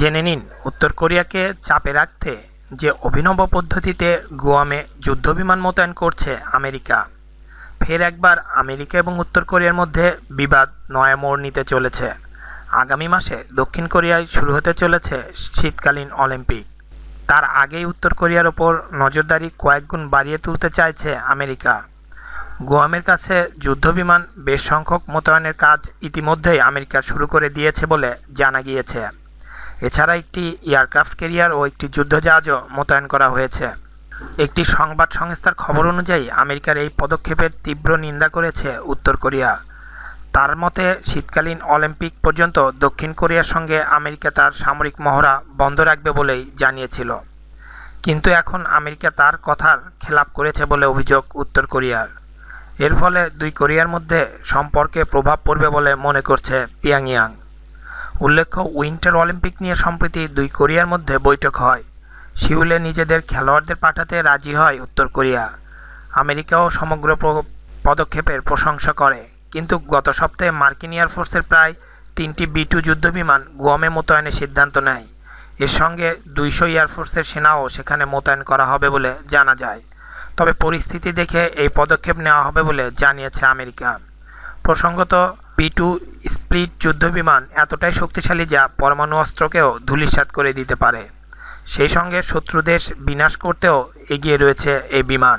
জেনে নিন উত্তর কোরিয়াকে চাপে রাখতে যে অভিনব পদ্ধতিতে গোয়ামে যুদ্ধবিমান মোতায়েন করছে আমেরিকা ফের একবার আমেরিকা এবং উত্তর কোরিয়ার মধ্যে বিবাদ নয়া মোড় নিতে চলেছে আগামী মাসে দক্ষিণ কোরিয়ায় শুরু হতে চলেছে শীতকালীন অলিম্পিক তার আগেই উত্তর কোরিয়ার ওপর নজরদারি কয়েকগুণ বাড়িয়ে তুলতে চাইছে আমেরিকা গোয়ামের কাছে যুদ্ধবিমান বেশ সংখ্যক মোতায়েনের কাজ ইতিমধ্যেই আমেরিকা শুরু করে দিয়েছে বলে জানা গিয়েছে এছাড়া একটি এয়ারক্রাফট ক্যারিয়ার ও একটি যুদ্ধজাহাজও মোতায়েন করা হয়েছে একটি সংবাদ সংস্থার খবর অনুযায়ী আমেরিকার এই পদক্ষেপের তীব্র নিন্দা করেছে উত্তর কোরিয়া তার মতে শীতকালীন অলিম্পিক পর্যন্ত দক্ষিণ কোরিয়ার সঙ্গে আমেরিকা তার সামরিক মহড়া বন্ধ রাখবে বলেই জানিয়েছিল কিন্তু এখন আমেরিকা তার কথার খেলাপ করেছে বলে অভিযোগ উত্তর কোরিয়ার এর ফলে দুই কোরিয়ার মধ্যে সম্পর্কে প্রভাব পড়বে বলে মনে করছে পিয়াংয়াং উল্লেখ্য উইন্টার অলিম্পিক নিয়ে সম্প্রতি দুই কোরিয়ার মধ্যে বৈঠক হয় সিউলে নিজেদের খেলোয়াড়দের পাঠাতে রাজি হয় উত্তর কোরিয়া আমেরিকাও সমগ্র পদক্ষেপের প্রশংসা করে কিন্তু গত সপ্তাহে মার্কিন এয়ারফোর্সের প্রায় তিনটি বি টু যুদ্ধবিমান গুয়ামে মোতায়েনের সিদ্ধান্ত নেয় এর সঙ্গে দুইশো এয়ারফোর্সের সেনাও সেখানে মোতায়েন করা হবে বলে জানা যায় তবে পরিস্থিতি দেখে এই পদক্ষেপ নেওয়া হবে বলে জানিয়েছে আমেরিকা প্রসঙ্গত পি টু স্প্লিট যুদ্ধবিমান এতটাই শক্তিশালী যা পরমাণু অস্ত্রকেও ধুলিসাত করে দিতে পারে সেই সঙ্গে শত্রু দেশ বিনাশ করতেও এগিয়ে রয়েছে এই বিমান